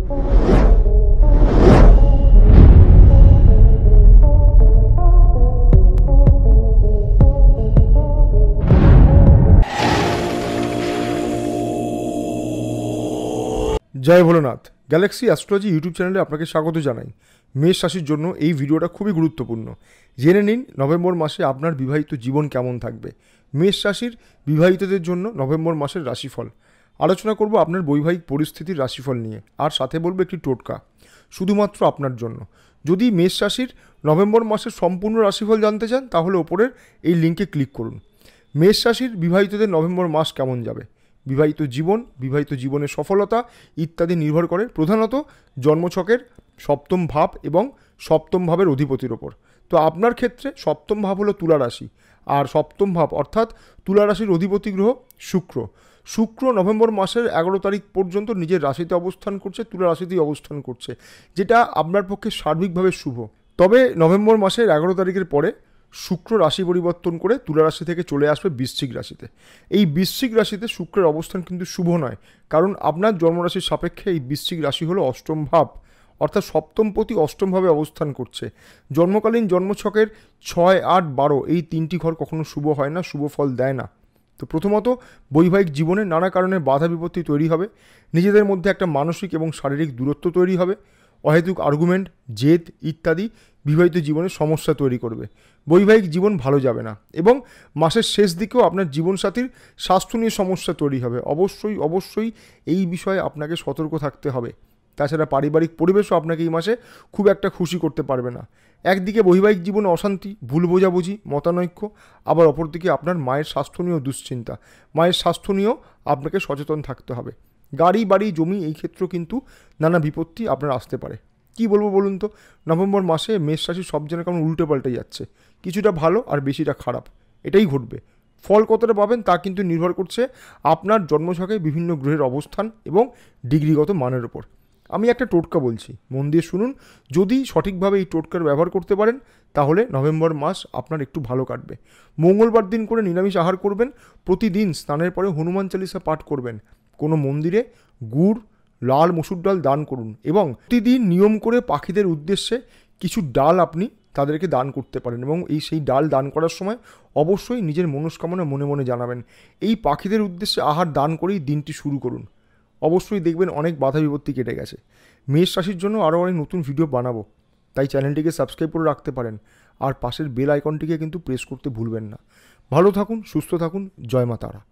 জয় Bholenath Galaxy Astrology YouTube চ্যানেলে আপনাকে স্বাগত জানাই মেষ রাশির জন্য এই ভিডিওটা খুবই গুরুত্বপূর্ণ জেনে নিন নভেম্বর মাসে আপনার বিবাহিত জীবন কেমন থাকবে মেষ রাশির বিবাহিতদের জন্য নভেম্বর মাসের রাশিফল আলোচনা করব আপনার বৈবাহিক পরিস্থিতির রাশিফল নিয়ে আর সাথে বলবো একটি টোটকা শুধুমাত্র আপনার জন্য যদি মেষ রাশির নভেম্বর মাসের সম্পূর্ণ রাশিফল জানতে চান তাহলে ওপরের এই লিঙ্কে ক্লিক করুন মেষ রাশির বিবাহিতদের নভেম্বর মাস কেমন যাবে বিবাহিত জীবন বিবাহিত জীবনের সফলতা ইত্যাদি নির্ভর করে প্রধানত জন্মছকের সপ্তম ভাব এবং সপ্তম ভাবের অধিপতির ওপর তো আপনার ক্ষেত্রে সপ্তম ভাব হলো তুলা রাশি আর সপ্তম ভাব অর্থাৎ তুলা রাশির অধিপতি গ্রহ শুক্র শুক্র নভেম্বর মাসের এগারো তারিখ পর্যন্ত নিজের রাশিতে অবস্থান করছে তুলা রাশিতেই অবস্থান করছে যেটা আপনার পক্ষে সার্বিকভাবে শুভ তবে নভেম্বর মাসের এগারো তারিখের পরে শুক্র রাশি পরিবর্তন করে তুলা রাশি থেকে চলে আসবে বৃশ্চিক রাশিতে এই বৃশ্চিক রাশিতে শুক্রের অবস্থান কিন্তু শুভ নয় কারণ আপনার জন্মরাশির সাপেক্ষে এই বৃশ্চিক রাশি হলো অষ্টম ভাব অর্থাৎ সপ্তম প্রতি অষ্টমভাবে অবস্থান করছে জন্মকালীন জন্মছকের ছয় আট বারো এই তিনটি ঘর কখনো শুভ হয় না শুভ ফল দেয় না তো প্রথমত বৈবাহিক জীবনে নানা কারণে বাধা বিপত্তি তৈরি হবে নিজেদের মধ্যে একটা মানসিক এবং শারীরিক দূরত্ব তৈরি হবে অহেতুক আর্গুমেন্ট জেদ ইত্যাদি বিবাহিত জীবনে সমস্যা তৈরি করবে বৈবাহিক জীবন ভালো যাবে না এবং মাসের শেষ দিকেও আপনার জীবনসাথীর স্বাস্থ্য নিয়ে সমস্যা তৈরি হবে অবশ্যই অবশ্যই এই বিষয়ে আপনাকে সতর্ক থাকতে হবে তাছাড়া পারিবারিক পরিবেশও আপনাকে এই মাসে খুব একটা খুশি করতে পারবে না একদিকে বৈবাহিক জীবনে অশান্তি ভুল বোঝাবুঝি মতানৈক্য আবার অপরদিকে আপনার মায়ের স্বাস্থ্য নিয়েও দুশ্চিন্তা মায়ের স্বাস্থ্য নিয়েও আপনাকে সচেতন থাকতে হবে গাড়ি বাড়ি জমি এই ক্ষেত্রেও কিন্তু নানা বিপত্তি আপনার আসতে পারে কি বলবো বলুন তো নভেম্বর মাসে মেষ রাশি সব যেন কেমন উল্টে পাল্টে যাচ্ছে কিছুটা ভালো আর বেশিটা খারাপ এটাই ঘটবে ফল কতটা পাবেন তা কিন্তু নির্ভর করছে আপনার জন্মছকে বিভিন্ন গ্রহের অবস্থান এবং ডিগ্রিগত মানের ওপর আমি একটা টোটকা বলছি মন দিয়ে শুনুন যদি সঠিকভাবে এই টোটকার ব্যবহার করতে পারেন তাহলে নভেম্বর মাস আপনার একটু ভালো কাটবে মঙ্গলবার দিন করে নিরামিষ আহার করবেন প্রতিদিন স্নানের পরে হনুমান চালিসা পাঠ করবেন কোনো মন্দিরে গুড় লাল মসুর ডাল দান করুন এবং প্রতিদিন নিয়ম করে পাখিদের উদ্দেশ্যে কিছু ডাল আপনি তাদেরকে দান করতে পারেন এবং এই সেই ডাল দান করার সময় অবশ্যই নিজের মনস্কামনা মনে মনে জানাবেন এই পাখিদের উদ্দেশ্যে আহার দান করেই দিনটি শুরু করুন অবশ্যই দেখবেন অনেক বাধা বিপত্তি কেটে গেছে মেষ রাশির জন্য আরও অনেক নতুন ভিডিও বানাবো তাই চ্যানেলটিকে সাবস্ক্রাইব করে রাখতে পারেন আর পাশের বেল আইকনটিকে কিন্তু প্রেস করতে ভুলবেন না ভালো থাকুন সুস্থ থাকুন জয় মা তারা